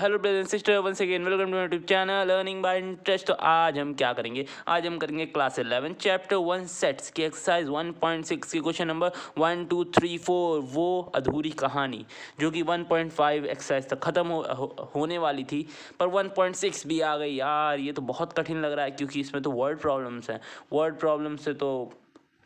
hello brother sister one second welcome to YouTube channel learning by interest तो आज हम क्या करेंगे आज हम करेंगे class eleven chapter one sets की एक्सरसाइज वन पॉइंट सिक्स की question number one two three four वो अधूरी कहानी जो कि वन पॉइंट फाइव एक्सरसाइज तक ख़त्म हो, हो, होने वाली थी पर वन पॉइंट सिक्स भी आ गई यार ये तो बहुत कठिन लग रहा है क्योंकि इसमें तो वर्ड प्रॉब्लम्स हैं वर्ड प्रॉब्लम से तो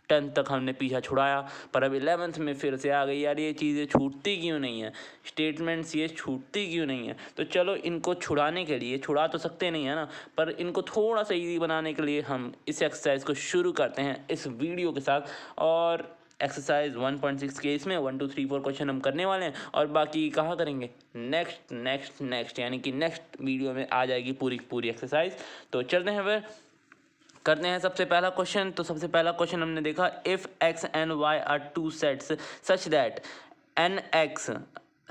टेंथ तक हमने पीछा छुड़ाया पर अब इलेवेंथ में फिर से आ गई यार ये चीज़ें छूटती क्यों नहीं है स्टेटमेंट्स ये छूटती क्यों नहीं है तो चलो इनको छुड़ाने के लिए छुड़ा तो सकते नहीं है ना पर इनको थोड़ा सा ईजी बनाने के लिए हम इस एक्सरसाइज को शुरू करते हैं इस वीडियो के साथ और एक्सरसाइज 1.6 के इसमें one two three four question हम करने वाले हैं और बाकी कहाँ करेंगे नेक्स्ट नेक्स्ट नेक्स्ट यानी कि नेक्स्ट वीडियो में आ जाएगी पूरी पूरी एक्सरसाइज तो चलते हैं फिर करते हैं सबसे पहला क्वेश्चन तो सबसे पहला क्वेश्चन हमने देखा if x and y are two sets such that n x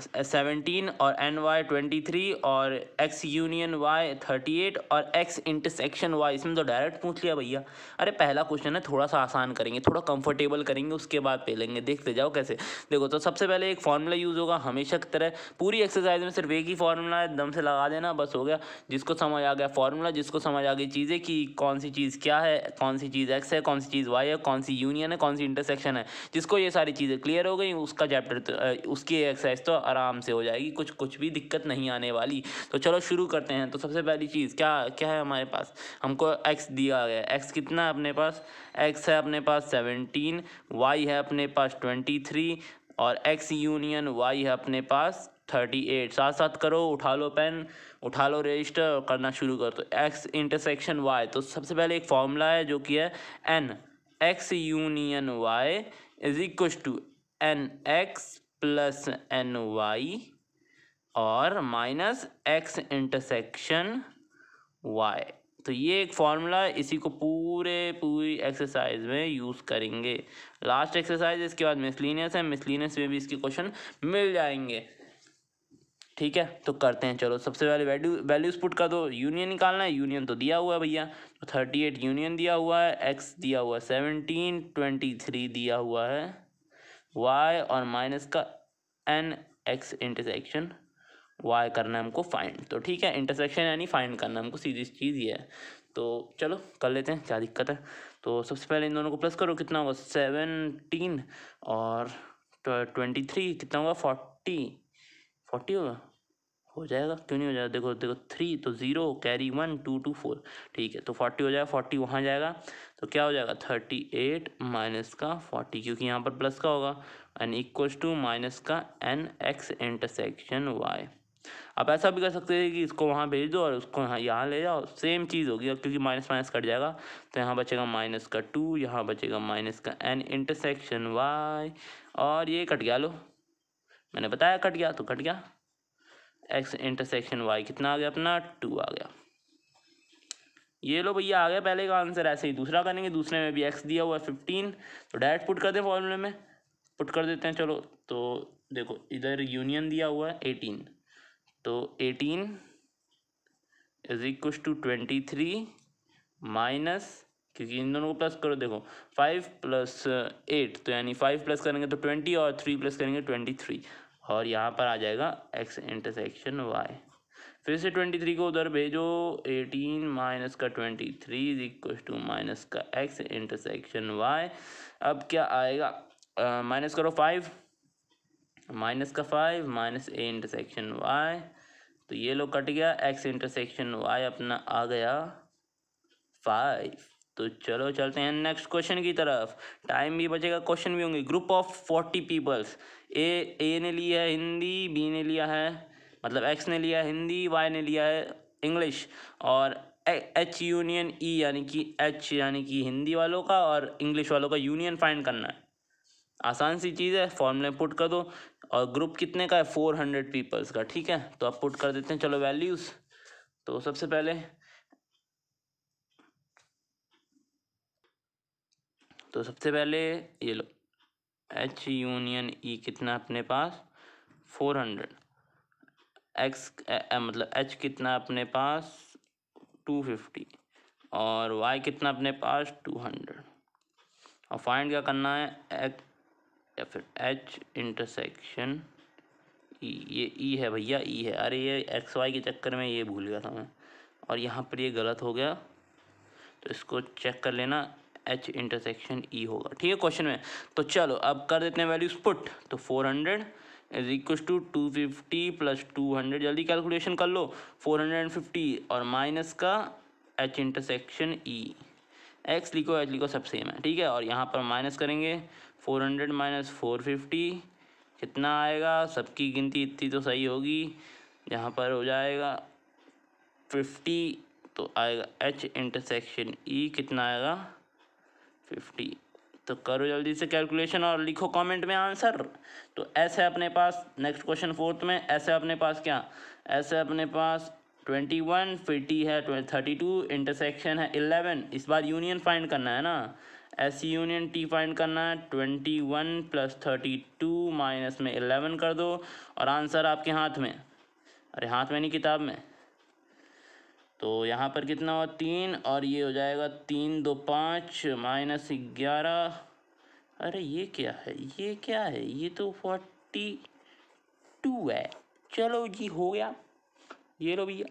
seventeen और एन वाई ट्वेंटी थ्री और x union y thirty eight और एक्स इंटरसेक्शन वाई इसमें तो डायरेक्ट पूछ लिया भैया अरे पहला क्वेश्चन है थोड़ा सा आसान करेंगे थोड़ा कंफर्टेबल करेंगे उसके बाद पे लेंगे देखते जाओ कैसे देखो तो सबसे पहले एक फार्मूला यूज़ होगा हमेशा की तरह पूरी एक्सरसाइज में सिर्फ एक ही फार्मूला है दम से लगा देना बस हो गया जिसको समझ आ गया फार्मूला जिसको समझ आ गई चीज़ें कि कौन सी चीज़ क्या है कौन सी चीज़ एक्स है कौन सी चीज़ वाई है कौन सी यूनियन है कौन सी इंटरसेक्शन है जिसको ये सारी चीज़ें क्लियर हो गई उसका चैप्टर उसकी एक्सरसाइज तो आराम से हो जाएगी कुछ कुछ भी दिक्कत नहीं आने वाली तो चलो शुरू करते हैं तो सबसे पहली चीज़ क्या क्या है हमारे पास हमको एक्स दिया गया एक्स कितना है अपने पास एक्स है अपने पास सेवनटीन वाई है अपने पास ट्वेंटी थ्री और एक्स यूनियन वाई है अपने पास थर्टी एट साथ साथ करो उठा लो पेन उठा लो रजिस्टर और करना शुरू कर दो एक्स इंटरसेक्शन वाई तो सबसे पहले एक फॉर्मूला है जो कि है n x union y is equal to n x plus n y और माइनस एक्स इंटरसेक्शन वाई तो ये एक फार्मूला इसी को पूरे पूरी एक्सरसाइज में यूज़ करेंगे लास्ट एक्सरसाइज इसके बाद मिसलिनियस है मिसलिनियस में भी इसके क्वेश्चन मिल जाएंगे ठीक है तो करते हैं चलो सबसे पहले वैल्यू वैल्यूज पुट कर दो यूनियन निकालना है यूनियन तो दिया हुआ है भैया तो थर्टी एट यूनियन दिया हुआ है एक्स दिया हुआ है सेवनटीन ट्वेंटी थ्री दिया हुआ है वाई और माइनस का एन एक्स इंटरसेक्शन वाई करना है हमको फाइंड तो ठीक है इंटरसेक्शन यानी फाइंड करना हमको सीधी चीज़ ही है तो चलो कर लेते हैं क्या दिक्कत है तो सबसे पहले इन दोनों को प्लस करो कितना होगा सेवनटीन और ट्वेंटी थ्री कितना होगा फोर्टी फोर्टी होगा हो जाएगा क्यों नहीं हो जाएगा देखो देखो थ्री तो zero carry one two two four ठीक है तो फोर्टी हो जाएगा फोर्टी वहाँ जाएगा तो क्या हो जाएगा थर्टी एट माइनस का फोर्टी क्योंकि यहाँ पर प्लस का होगा एन इक्वल्स टू माइनस का एन एक्स इंटरसेक्शन वाई आप ऐसा भी कर सकते हैं कि इसको वहाँ भेज दो और उसको यहाँ यहाँ ले जाओ सेम चीज़ होगी क्योंकि माइनस माइनस कट जाएगा तो यहाँ बचेगा माइनस का टू यहाँ बचेगा माइनस का एन इंटरसेक्शन वाई और ये कट गया लो मैंने बताया कट गया तो कट गया एक्स इंटरसेक्शन वाई कितना आ गया अपना टू आ गया ये लो भैया आ गया पहले का आंसर ऐसे ही दूसरा करेंगे दूसरे में भी एक्स दिया हुआ है फिफ्टीन तो डायरेक्ट पुट कर दें फॉर्मूले में पुट कर देते हैं चलो तो देखो इधर यूनियन दिया हुआ है एटीन तो eighteen is equal to twenty three minus क्योंकि इन दोनों को प्लस करो देखो फाइव प्लस एट तो यानी फाइव प्लस करेंगे तो ट्वेंटी और थ्री प्लस करेंगे ट्वेंटी थ्री और यहाँ पर आ जाएगा एक्स इंटरसेक्शन वाई फिर से ट्वेंटी थ्री को उधर भेजो एटीन माइनस का twenty three is equal to minus का एक्स इंटरसेक्शन वाई अब क्या आएगा माइनस करो फाइव माइनस का five minus A intersection y तो ये लोग कट गया एक्स इंटरसेक्शन वाई अपना आ गया फाइव तो चलो चलते हैं नेक्स्ट क्वेश्चन की तरफ टाइम भी बचेगा क्वेश्चन भी होंगे group of forty peoples A A ने लिया है हिंदी बी ने लिया है मतलब एक्स ने लिया है हिंदी वाई ने लिया है इंग्लिश और एच यूनियन ई यानी कि एच यानी कि हिंदी वालों का और इंग्लिश वालों का यूनियन फाइंड करना है आसान सी चीज़ है फॉर्मूले पुट कर दो और ग्रुप कितने का है फोर हंड्रेड पीपल्स का ठीक है तो आप पुट कर देते हैं चलो वैल्यूज़ तो सबसे पहले तो सबसे पहले ये लो एच यूनियन ई कितना अपने पास फोर हंड्रेड एक्स मतलब एच कितना अपने पास टू फिफ्टी और वाई कितना अपने पास टू हंड्रेड और फाइंड क्या करना है एक्स या फिर एच इंटरसेक्शन ई ये ई e है भैया ई e है अरे ये एक्स वाई के चक्कर में ये भूल गया था मैं और यहाँ पर ये गलत हो गया तो इसको चेक कर लेना एच इंटरसेक्शन ई होगा ठीक है क्वेश्चन में तो चलो अब कर देते हैं वैल्यू स्पुट तो four hundred is equal to two fifty plus two hundred जल्दी कैलकुलेशन कर लो फोर हंड्रेड एंड फिफ्टी और माइनस का एच इंटरसेक्शन ई एक्स लिखो एच लिखो सब सेम है ठीक है और यहाँ पर माइनस करेंगे four hundred minus four fifty कितना आएगा सबकी गिनती इतनी तो सही होगी यहाँ पर हो जाएगा फिफ्टी तो आएगा एच इंटरसेक्शन ई कितना आएगा फिफ्टी तो करो जल्दी से कैलकुलेशन और लिखो कमेंट में आंसर तो ऐसे अपने पास नेक्स्ट क्वेश्चन फोर्थ में ऐसे अपने पास क्या ऐसे अपने पास ट्वेंटी वन फिफ्टी है थर्टी टू इंटरसेक्शन है इलेवन इस बार यूनियन फाइंड करना है ना ऐसी यूनियन टी फाइंड करना है twenty one plus thirty two minus में इलेवन कर दो और आंसर आपके हाथ में अरे हाथ में नहीं किताब में तो यहाँ पर कितना हुआ तीन और ये हो जाएगा तीन दो पाँच माइनस ग्यारह अरे ये क्या है ये क्या है ये तो फोर्टी टू है चलो जी हो गया ये लो भैया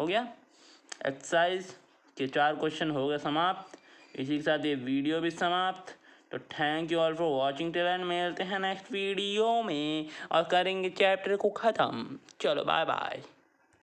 हो गया एक्सरसाइज के चार क्वेश्चन हो गए समाप्त इसी के साथ ये वीडियो भी समाप्त तो thank you all for watching till end मिलते हैं नेक्स्ट वीडियो में और करेंगे चैप्टर को ख़त्म चलो बाय बाय